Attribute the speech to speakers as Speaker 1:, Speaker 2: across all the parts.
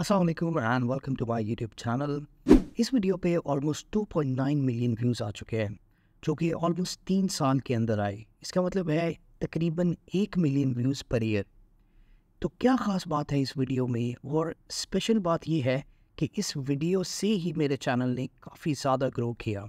Speaker 1: Aslam and welcome to my YouTube channel इस video पे almost 2.9 million views आ चुके हैं जो कि ऑलमोस्ट तीन साल के अंदर आए इसका मतलब है तकरीबन एक मिलियन व्यूज़ पर ईयर तो क्या ख़ास बात है इस वीडियो में और स्पेशल बात यह है कि इस वीडियो से ही मेरे चैनल ने काफ़ी ज़्यादा ग्रो किया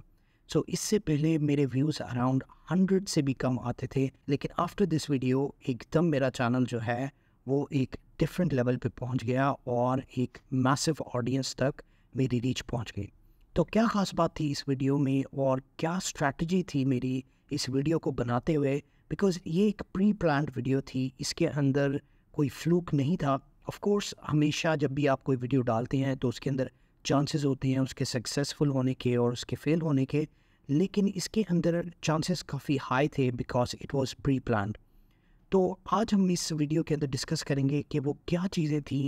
Speaker 1: सो so, इससे पहले मेरे व्यूज़ अराउंड हंड्रेड से भी कम आते थे लेकिन आफ्टर दिस वीडियो एकदम मेरा चैनल जो है वो एक डिफरेंट लेवल पे पहुंच गया और एक मैसिव ऑडियंस तक मेरी रीच पहुंच गई तो क्या ख़ास बात थी इस वीडियो में और क्या स्ट्रैटेजी थी मेरी इस वीडियो को बनाते हुए बिकॉज ये एक प्री प्लान वीडियो थी इसके अंदर कोई फ्लूक नहीं था ऑफकोर्स हमेशा जब भी आप कोई वीडियो डालते हैं तो उसके अंदर चांसेस होते हैं उसके सक्सेसफुल होने के और उसके फेल होने के लेकिन इसके अंदर चांसेस काफ़ी हाई थे because it was pre plan तो आज हम इस वीडियो के अंदर डिस्कस करेंगे कि वो क्या चीज़ें थी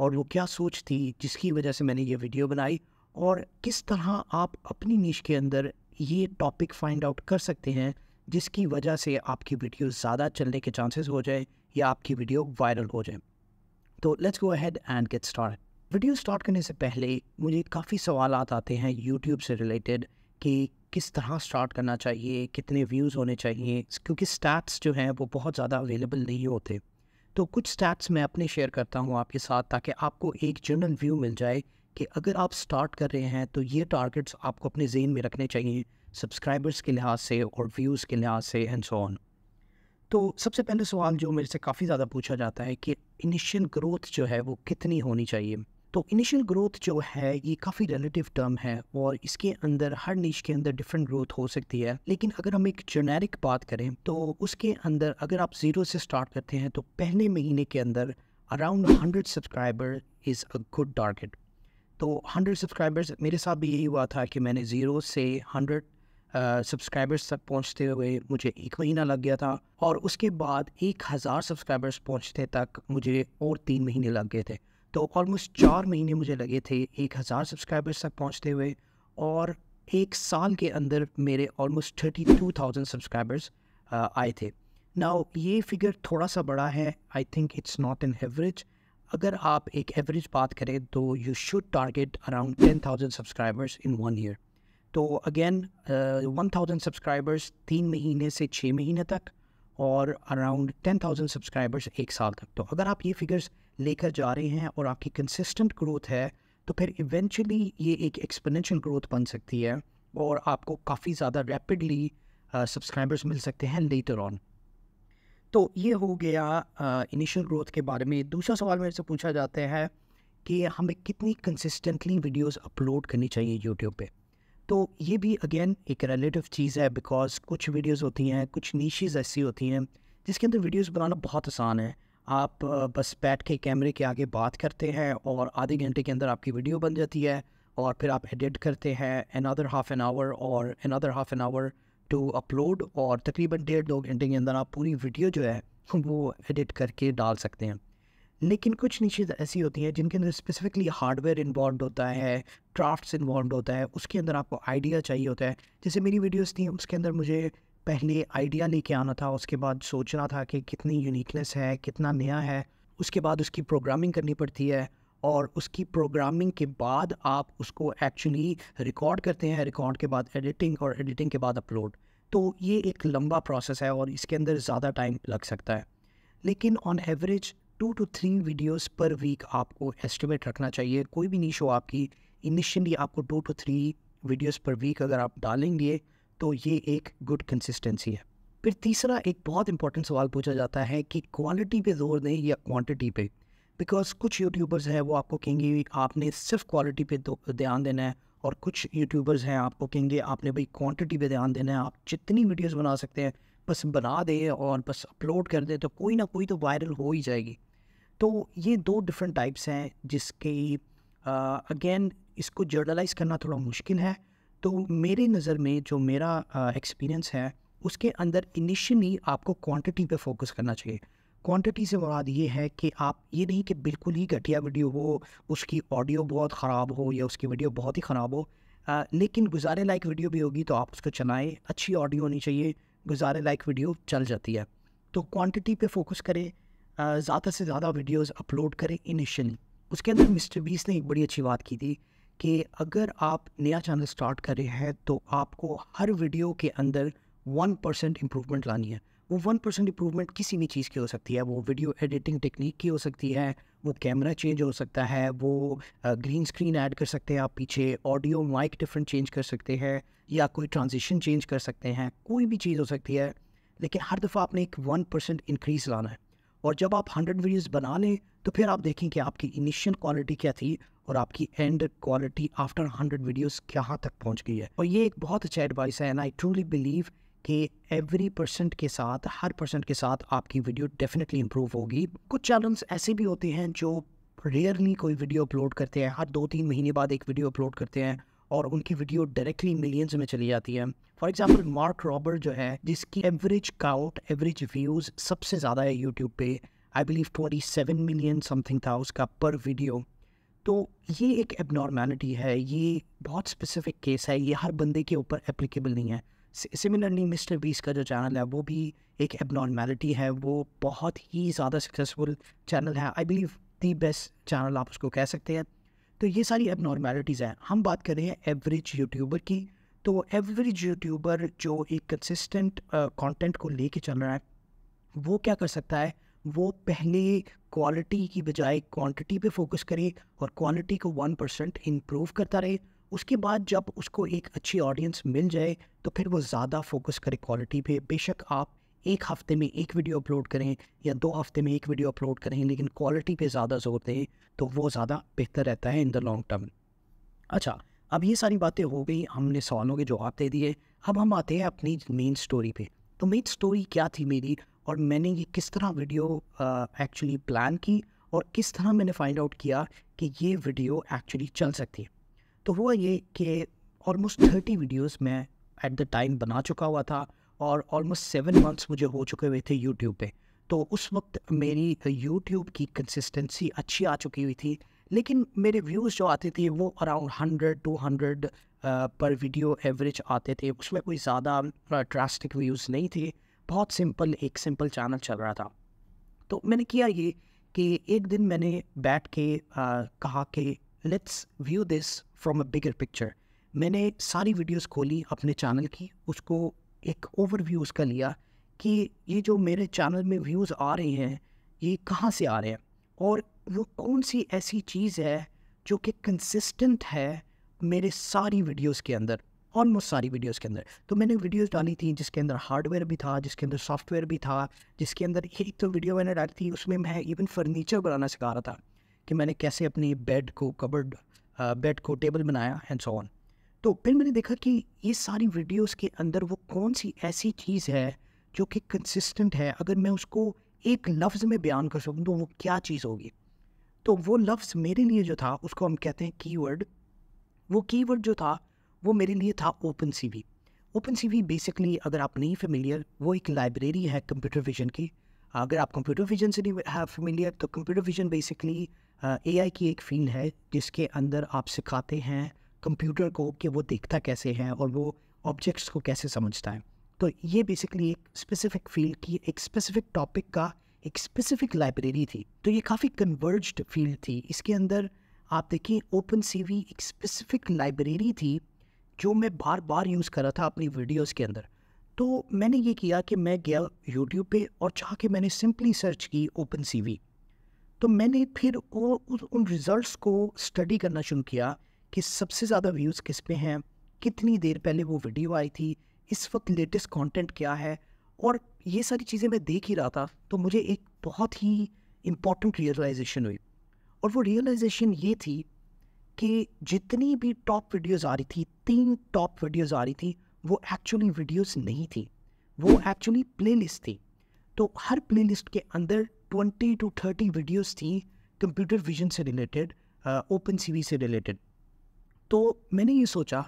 Speaker 1: और वो क्या सोच थी जिसकी वजह से मैंने ये वीडियो बनाई और किस तरह आप अपनी नीच के अंदर ये टॉपिक फाइंड आउट कर सकते हैं जिसकी वजह से आपकी वीडियो ज़्यादा चलने के चांसेस हो जाए या आपकी वीडियो वायरल हो जाए तो let's go ahead and get start video start करने से पहले मुझे काफ़ी सवाल आते हैं यूट्यूब से रिलेटेड कि किस तरह स्टार्ट करना चाहिए कितने व्यूज़ होने चाहिए क्योंकि स्टैट्स जो हैं वो बहुत ज़्यादा अवेलेबल नहीं होते तो कुछ स्टैट्स मैं अपने शेयर करता हूँ आपके साथ ताकि आपको एक जनरल व्यू मिल जाए कि अगर आप स्टार्ट कर रहे हैं तो ये टारगेट्स आपको अपने जेन में रखने चाहिए सब्सक्राइबर्स के लिहाज से और व्यूज़ के लिहाज से एंड सो ऑन तो सबसे पहले सवाल जो मेरे से काफ़ी ज़्यादा पूछा जाता है कि इनिशियल ग्रोथ जो है वो कितनी होनी चाहिए तो इनिशियल ग्रोथ जो है ये काफ़ी रिलेटिव टर्म है और इसके अंदर हर नीच के अंदर डिफरेंट ग्रोथ हो सकती है लेकिन अगर हम एक जेनेरिक बात करें तो उसके अंदर अगर आप ज़ीरो से स्टार्ट करते हैं तो पहले महीने के अंदर around hundred subscriber is a good target तो हंड्रेड सब्सक्राइबर्स मेरे साथ भी यही हुआ था कि मैंने ज़ीरो से हंड्रेड सब्सक्राइबर्स तक पहुंचते हुए मुझे एक महीना लग गया था और उसके बाद एक हज़ार सब्सक्राइबर्स पहुंचते तक मुझे और तीन महीने लग गए थे तो ऑलमोस्ट चार महीने मुझे लगे थे एक हज़ार सब्सक्राइबर्स तक पहुँचते हुए और एक साल के अंदर मेरे almost thirty two thousand subscribers आए थे नाउ ये फिगर थोड़ा सा बड़ा है I think it's not an average अगर आप एक एवरेज बात करें तो you should target around ten thousand subscribers in one year तो अगेन वन थाउजेंड सब्सक्राइबर्स तीन महीने से छः महीने तक और अराउंड टेन थाउजेंड सब्सक्राइबर्स एक साल तक तो अगर आप ये फिगर्स लेकर जा रहे हैं और आपकी कंसिस्टेंट ग्रोथ है तो फिर इवेंचुअली ये एक एक्सपोनेंशियल ग्रोथ बन सकती है और आपको काफ़ी ज़्यादा रैपिडली सब्सक्राइबर्स मिल सकते हैं लेटर ऑन तो ये हो गया इनिशियल uh, ग्रोथ के बारे में दूसरा सवाल मेरे से पूछा जाता है कि हमें कितनी कंसिस्टेंटली वीडियोस अपलोड करनी चाहिए यूट्यूब पे तो ये भी अगेन एक रिलेटिव चीज़ है बिकॉज कुछ वीडियोस होती हैं कुछ नीशीज़ ऐसी होती हैं जिसके अंदर वीडियोस बनाना बहुत आसान है आप बस बैठ के कैमरे के आगे बात करते हैं और आधे घंटे के अंदर आपकी वीडियो बन जाती है और फिर आप एडिट करते हैं अनदर हाफ़ एन आवर और another half an hour to upload और तकरीबन डेढ़ दो घंटे के अंदर आप पूरी वीडियो जो है वो एडिट करके डाल सकते हैं लेकिन कुछ नीचे ऐसी होती हैं जिनके अंदर स्पेसिफिकली हार्डवेयर इन्वॉल्व होता है क्राफ्ट्स इन्वॉल्व होता है उसके अंदर आपको आइडिया चाहिए होता है जैसे मेरी वीडियोस थी उसके अंदर मुझे पहले आइडिया लेके आना था उसके बाद सोचना था कि कितनी यूनिकनेस है कितना नया है उसके बाद उसकी प्रोग्रामिंग करनी पड़ती है और उसकी प्रोग्रामिंग के बाद आप उसको एक्चुअली रिकॉर्ड करते हैं रिकॉर्ड के बाद एडिटिंग और एडिटिंग के बाद अपलोड तो ये एक लंबा प्रोसेस है और इसके अंदर ज़्यादा टाइम लग सकता है लेकिन on average two to three videos per week आपको एस्टिमेट रखना चाहिए कोई भी नहीं शो आपकी इनिशियली आपको two to three videos per week अगर आप डालेंगे तो ये एक गुड कंसिस्टेंसी है फिर तीसरा एक बहुत इंपॉर्टेंट सवाल पूछा जाता है कि क्वालिटी पे जोर दें या क्वांटिटी पे बिकॉज कुछ यूट्यूबर्स हैं वो आपको कहेंगे आपने सिर्फ क्वालिटी पे ध्यान देना है और कुछ यूट्यूबर्स हैं आपको कहेंगे आपने भाई क्वांटिटी पे ध्यान देना है आप जितनी वीडियोस बना सकते हैं बस बना दें और बस अपलोड कर दें तो कोई ना कोई तो वायरल हो ही जाएगी तो ये दो डिफरेंट टाइप्स हैं जिसकी अगेन इसको जर्नलाइज करना थोड़ा मुश्किल है तो मेरे नज़र में जो मेरा एक्सपीरियंस है उसके अंदर इनिशियली आपको क्वांटिटी पे फोकस करना चाहिए क्वांटिटी से मुराद ये है कि आप ये नहीं कि बिल्कुल ही घटिया वीडियो हो उसकी ऑडियो बहुत ख़राब हो या उसकी वीडियो बहुत ही ख़राब हो आ, लेकिन गुजारे लाइक वीडियो भी होगी तो आप उसको चलाएं अच्छी ऑडियो होनी चाहिए गुजारे लायक वीडियो चल जाती है तो क्वांटिटी पे फोकस करें ज़्यादा से ज़्यादा वीडियोस अपलोड करें इनिशियली उसके अंदर मिस्टर बीस ने एक बड़ी अच्छी बात की थी कि अगर आप नया चैनल स्टार्ट कर रहे हैं तो आपको हर वीडियो के अंदर वन परसेंट इम्प्रूवमेंट लानी है वो वन परसेंट इम्प्रूवमेंट किसी भी चीज़ की हो सकती है वो वीडियो एडिटिंग टेक्निक की हो सकती है वो कैमरा चेंज हो सकता है वो ग्रीन स्क्रीन ऐड कर सकते हैं आप पीछे ऑडियो माइक डिफरेंट चेंज कर सकते हैं या कोई ट्रांजिशन चेंज कर सकते हैं कोई भी चीज़ हो सकती है लेकिन हर दफ़ा आपने एक वन परसेंट इंक्रीज़ लाना है और जब आप हंड्रेड वीडियोज़ बना लें तो फिर आप देखें कि आपकी इनिशियल क्वालिटी क्या थी और आपकी end quality after hundred videos कहाँ तक पहुँच गई है और ये एक बहुत अच्छा एडवाइस है एंड आई ट्रूली बिलीव कि एवरी परसेंट के साथ हर परसेंट के साथ आपकी वीडियो डेफिनेटली इम्प्रूव होगी कुछ चैनल्स ऐसे भी होते हैं जो रेयरली कोई वीडियो अपलोड करते हैं हर दो तीन महीने बाद एक वीडियो अपलोड करते हैं और उनकी वीडियो डायरेक्टली मिलियंस में चली जाती है फॉर एग्जाम्पल मार्क रॉबर्ट जो है जिसकी एवरेज काउट एवरेज व्यूज़ सबसे ज़्यादा है यूट्यूब पे I believe twenty seven million something था उसका पर वीडियो तो ये एक एबनॉर्मेलिटी है ये बहुत स्पेसिफिक केस है ये हर बंदे के ऊपर एप्लीकेबल नहीं है सिमिलरली मिस्टर बीस का जो चैनल है वो भी एक एबनॉर्मेलिटी है वो बहुत ही ज़्यादा सक्सेसफुल चैनल है I believe the best channel आप उसको कह सकते हैं तो ये सारी एबनॉर्मेलिटीज़ हैं हम बात कर रहे हैं एवरेज यूट्यूबर की तो एवरेज यूट्यूबर जो एक कंसिस्टेंट कंटेंट uh, को लेके चल रहा है वो क्या कर सकता है वो पहले क्वालिटी की बजाय क्वांटिटी पे फोकस करे और क्वालिटी को वन परसेंट इम्प्रूव करता रहे उसके बाद जब उसको एक अच्छी ऑडियंस मिल जाए तो फिर वो ज़्यादा फोकस करे क्वालिटी पे बेशक आप एक हफ्ते में एक वीडियो अपलोड करें या दो हफ्ते में एक वीडियो अपलोड करें लेकिन क्वालिटी पे ज़्यादा जोर दें तो वो ज़्यादा बेहतर रहता है इन द लॉन्ग टर्म अच्छा अब ये सारी बातें हो गई हमने सवालों के जवाब दे दिए अब हम आते हैं अपनी मेन स्टोरी पे तो मेन स्टोरी क्या थी मेरी और मैंने ये किस तरह वीडियो एक्चुअली प्लान की और किस तरह मैंने फाइंड आउट किया कि ये वीडियो एक्चुअली चल सकती है तो हुआ ये कि ऑलमोस्ट थर्टी वीडियोस मैं एट द टाइम बना चुका हुआ था और ऑलमोस्ट सेवन मंथ्स मुझे हो चुके हुए थे यूट्यूब पे तो उस वक्त मेरी यूट्यूब की कंसिस्टेंसी अच्छी आ चुकी हुई थी लेकिन मेरे व्यूज़ जो आते थे वो अराउंड हंड्रेड टू हंड्रेड पर वीडियो एवरेज आते थे उसमें कोई ज़्यादा ड्रास्टिक व्यूज़ नहीं थे बहुत सिंपल एक सिंपल चैनल चल रहा था तो मैंने किया ये कि एक दिन मैंने बैठ के आ, कहा कि let's view this from a bigger picture मैंने सारी वीडियोस खोली अपने चैनल की उसको एक ओवरव्यू उसका लिया कि ये जो मेरे चैनल में व्यूज़ आ रहे हैं ये कहाँ से आ रहे हैं और वो कौन सी ऐसी चीज़ है जो कि कंसिस्टेंट है मेरे सारी वीडियोस के अंदर ऑलमोस्ट सारी वीडियोस के अंदर तो मैंने वीडियोस डाली थी जिसके अंदर हार्डवेयर भी था जिसके अंदर सॉफ्टवेयर भी था जिसके अंदर एक तो वीडियो मैंने डाली थी उसमें मैं इवन फर्नीचर बनाना सिखा रहा था कि मैंने कैसे अपनी बेड को कबर्ड बेड को टेबल बनाया एंड सो ऑन तो फिर मैंने देखा कि ये सारी वीडियोज़ के अंदर वो कौन सी ऐसी चीज़ है जो कि कंसिस्टेंट है अगर मैं उसको एक लफ्ज़ में बयान कर सकूँ तो वो क्या चीज़ होगी तो वो लफ्ज़ मेरे लिए जो था उसको हम कहते हैं कीवर्ड वो कीवर्ड जो था वो मेरे लिए था open C V open C V basically अगर आप नहीं फेमिलियर वो एक लाइब्रेरी है कंप्यूटर विजन की अगर आप कंप्यूटर विजन से नहीं है फेमिलियर तो computer vision basically A I की एक फील्ड है जिसके अंदर आप सिखाते हैं कंप्यूटर को कि वो देखता कैसे है और वो ऑब्जेक्ट्स को कैसे समझता है तो ये बेसिकली एक स्पेसिफिक फील्ड की एक स्पेसिफिक टॉपिक का एक स्पेसिफिक लाइब्रेरी थी तो ये काफ़ी कन्वर्ज्ड फील्ड थी इसके अंदर आप देखिए ओपन सी एक स्पेसिफिक लाइब्रेरी थी जो मैं बार बार यूज़ कर रहा था अपनी वीडियोस के अंदर तो मैंने ये किया कि मैं गया यूट्यूब पे और चाह के मैंने सिंपली सर्च की ओपन सीवी तो मैंने फिर वो उन रिज़ल्ट्स को स्टडी करना शुरू किया कि सबसे ज़्यादा व्यूज़ किस पे हैं कितनी देर पहले वो वीडियो आई थी इस वक्त लेटेस्ट कंटेंट क्या है और ये सारी चीज़ें मैं देख ही रहा था तो मुझे एक बहुत ही इम्पॉर्टेंट रियलाइजेशन हुई और वो रियलाइजेशन ये थी कि जितनी भी टॉप वीडियोस आ रही थी तीन टॉप वीडियोस आ रही थी वो एक्चुअली वीडियोस नहीं थी वो एक्चुअली प्लेलिस्ट थी तो हर प्लेलिस्ट के अंदर ट्वेंटी टू थर्टी वीडियोस थी कंप्यूटर विजन से रिलेटेड ओपन सी से रिलेटेड तो मैंने ये सोचा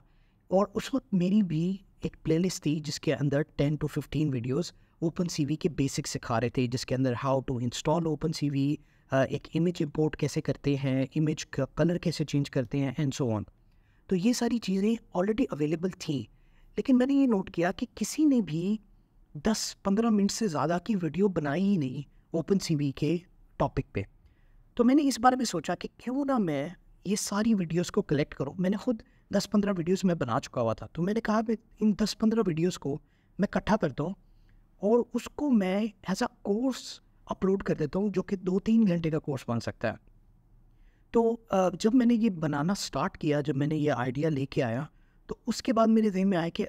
Speaker 1: और उस वक्त मेरी भी एक प्लेलिस्ट थी जिसके अंदर ten to fifteen videos open C के बेसिक सिखा रहे थे जिसके अंदर how to install open C V एक इमेज इम्पोर्ट कैसे करते हैं इमेज का कलर कैसे चेंज करते हैं एंड सो ऑन तो ये सारी चीज़ें ऑलरेडी अवेलेबल थी लेकिन मैंने ये नोट किया कि किसी ने भी 10-15 मिनट से ज़्यादा की वीडियो बनाई ही नहीं ओपन सी के टॉपिक पे तो मैंने इस बारे में सोचा कि क्यों ना मैं ये सारी वीडियोस को कलेक्ट करूँ मैंने खुद 10-15 वीडियोस मैं बना चुका हुआ था तो मैंने कहा मैं इन 10-15 वीडियोस को मैं इकट्ठा करता हूँ और उसको मैं एज अ कोर्स अपलोड कर देता हूँ जो कि दो तीन घंटे का कोर्स बन सकता है तो जब मैंने ये बनाना स्टार्ट किया जब मैंने ये आइडिया लेके आया तो उसके बाद मेरे जहन में आया कि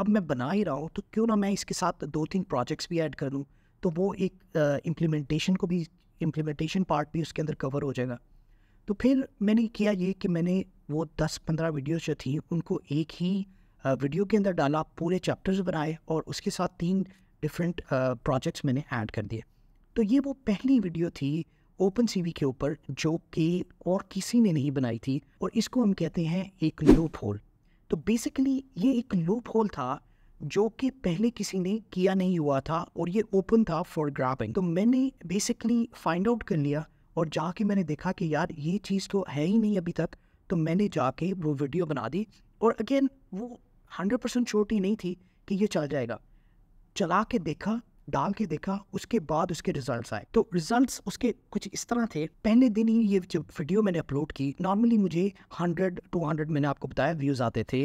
Speaker 1: अब मैं बना ही रहा हूँ तो क्यों ना मैं इसके साथ दो तीन प्रोजेक्ट्स भी ऐड कर लूँ तो वो एक इम्प्लीमेंटेशन को भी इम्प्लीमेंटेशन पार्ट भी उसके अंदर कवर हो जाएगा तो फिर मैंने किया ये कि मैंने वो दस पंद्रह वीडियोज़ जो थी उनको एक ही वीडियो के अंदर डाला पूरे चैप्टर्स बनाए और उसके साथ तीन डिफरेंट प्रोजेक्ट्स मैंने ऐड कर दिए तो ये वो पहली वीडियो थी ओपन सीवी के ऊपर जो कि और किसी ने नहीं बनाई थी और इसको हम कहते हैं एक लूप होल तो बेसिकली ये एक लूप होल था जो कि पहले किसी ने किया नहीं हुआ था और ये ओपन था फॉर ग्राफिंग तो मैंने बेसिकली फाइंड आउट कर लिया और जाके मैंने देखा कि यार ये चीज़ तो है ही नहीं अभी तक तो मैंने जाके वो वीडियो बना दी और अगेन वो हंड्रेड परसेंट छोटी नहीं थी कि ये चल जाएगा चला के देखा डाल के देखा उसके बाद उसके रिजल्ट्स आए तो रिजल्ट्स उसके कुछ इस तरह थे पहले दिन ही ये जब वीडियो मैंने अपलोड की नॉर्मली मुझे हंड्रेड टू हंड्रेड मैंने आपको बताया व्यूज़ आते थे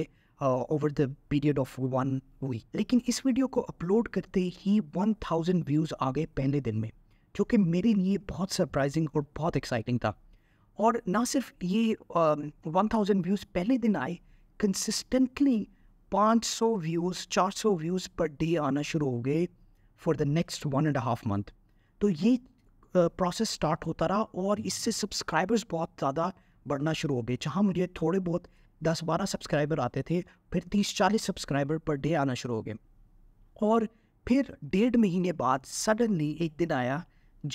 Speaker 1: over the period of one week लेकिन इस वीडियो को अपलोड करते ही वन थाउजेंड व्यूज़ आ गए पहले दिन में जो कि मेरे लिए बहुत सरप्राइजिंग और बहुत एक्साइटिंग था और ना सिर्फ ये वन थाउजेंड व्यूज़ पहले दिन आए कंसिस्टेंटली पाँच सौ व्यूज़ चार सौ व्यूज़ पर डे आना शुरू हो गए for the next one and half month तो ये प्रोसेस स्टार्ट होता रहा और इससे सब्सक्राइबर्स बहुत ज़्यादा बढ़ना शुरू हो गए जहाँ मुझे थोड़े बहुत दस बारह सब्सक्राइबर आते थे फिर तीस चालीस सब्सक्राइबर पर डे आना शुरू हो गए और फिर डेढ़ महीने बाद सडनली एक दिन आया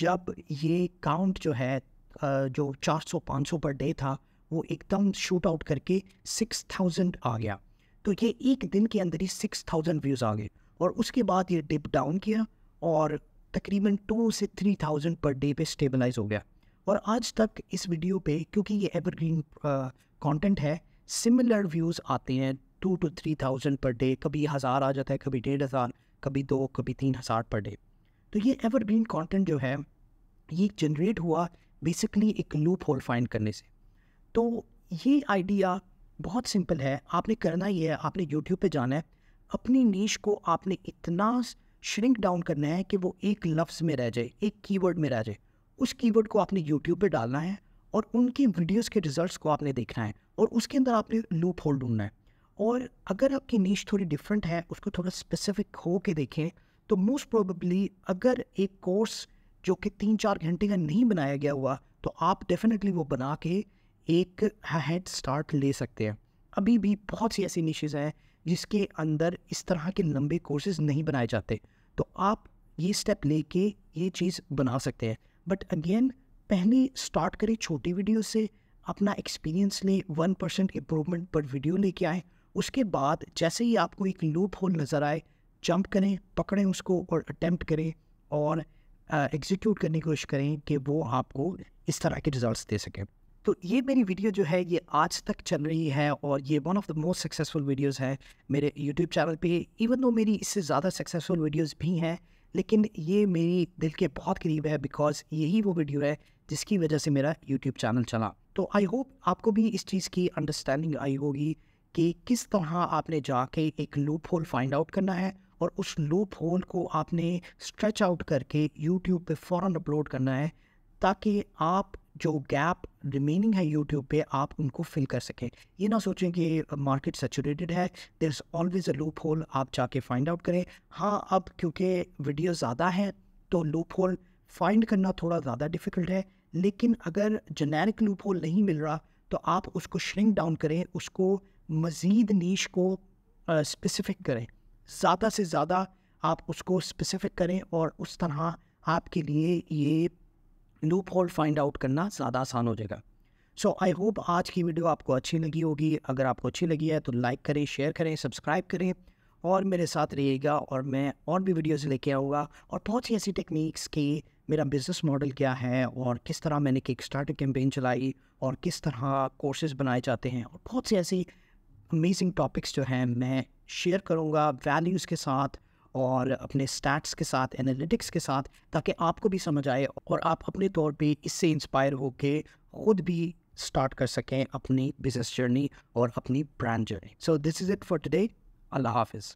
Speaker 1: जब ये काउंट जो है जो चार सौ पाँच सौ पर डे था वो एकदम शूट आउट करके सिक्स थाउजेंड आ गया तो ये एक दिन के अंदर ही सिक्स थाउजेंड व्यूज़ आ गए और उसके बाद ये डिप डाउन किया और तकरीबन टू से थ्री थाउजेंड पर डे पे स्टेबलाइज हो गया और आज तक इस वीडियो पे क्योंकि ये एवरग्रीन कंटेंट है सिमिलर व्यूज़ आते हैं two to three thousand per day कभी हज़ार आ जाता है कभी डेढ़ हज़ार कभी दो कभी तीन हज़ार पर डे तो ये एवरग्रीन कंटेंट जो है ये जनरेट हुआ बेसिकली एक लूप होल फाइंड करने से तो ये आइडिया बहुत सिंपल है आपने करना ये है आपने यूट्यूब पे जाना है अपनी नीच को आपने इतना श्रिंक डाउन करना है कि वो एक लफ्ज़ में रह जाए एक कीवर्ड में रह जाए उस कीवर्ड को आपने यूट्यूब पे डालना है और उनकी वीडियोस के रिजल्ट्स को आपने देखना है और उसके अंदर आपने लूप होल ढूंढना है और अगर आपकी नीच थोड़ी डिफरेंट है उसको थोड़ा स्पेसिफिक हो के देखें तो मोस्ट प्रोबेबली अगर एक कोर्स जो कि तीन चार घंटे का नहीं बनाया गया हुआ तो आप डेफिनेटली वो बना के एक हेड स्टार्ट ले सकते हैं अभी भी बहुत सी ऐसी नीशेज़ हैं जिसके अंदर इस तरह के लंबे कोर्सेज नहीं बनाए जाते तो आप ये स्टेप लेके ये चीज़ बना सकते हैं बट अगेन पहले स्टार्ट करें छोटी वीडियो से अपना एक्सपीरियंस लें one percent improvement per video लेके आए उसके बाद जैसे ही आपको एक लूप होल नज़र आए जंप करें पकड़ें उसको और अटैम्प्ट करें और एग्जीक्यूट करने की कोशिश करें कि वो आपको इस तरह के रिजल्ट्स दे सकें तो ये मेरी वीडियो जो है ये आज तक चल रही है और ये one of the most successful videos है मेरे यूट्यूब चैनल पे इवन दो मेरी इससे ज़्यादा सक्सेसफुल वीडियोस भी हैं लेकिन ये मेरी दिल के बहुत करीब है बिकॉज यही वो वीडियो है जिसकी वजह से मेरा यूट्यूब चैनल चला तो आई होप आपको भी इस चीज़ की अंडरस्टैंडिंग आई होगी कि किस तरह आपने जाके एक लूप होल फाइंड आउट करना है और उस लूप होल को आपने स्ट्रेच आउट करके यूट्यूब पे फ़ौर अपलोड करना है ताकि आप जो गैप रिमेनिंग है यूट्यूब पे आप उनको फिल कर सकें ये ना सोचें कि मार्केट सेचूरेटेड है there is always a loophole आप जाके फाइंड आउट करें हाँ अब क्योंकि वीडियो ज़्यादा हैं तो लूप होल फाइंड करना थोड़ा ज़्यादा डिफ़िकल्ट है लेकिन अगर जेनेरिक लूप होल नहीं मिल रहा तो आप उसको श्रिंक डाउन करें उसको मज़ीद नीच को स्पेसिफिक uh, करें ज़्यादा से ज़्यादा आप उसको स्पेसिफिक करें और उस तरह आपके लिए ये लूप होल फाइंड आउट करना ज़्यादा आसान हो जाएगा सो आई होप आज की वीडियो आपको अच्छी लगी होगी अगर आपको अच्छी लगी है तो लाइक करें शेयर करें सब्सक्राइब करें और मेरे साथ रहिएगा और मैं और भी वीडियोस लेके आऊँगा और बहुत सी ऐसी टेक्निक्स कि मेरा बिज़नेस मॉडल क्या है और किस तरह मैंने एक स्टार्टअप कैंपेन चलाई और किस तरह कोर्सेज बनाए जाते हैं और बहुत सी ऐसी अमेजिंग टॉपिक्स जो हैं मैं शेयर करूँगा वैल्यूज़ के साथ और अपने स्टैट्स के साथ एनालिटिक्स के साथ ताकि आपको भी समझ आए और आप अपने तौर पे इससे इंस्पायर के खुद भी स्टार्ट कर सकें अपनी बिजनेस जर्नी और अपनी brand journey so this is it for today अल्लाह हाफिज़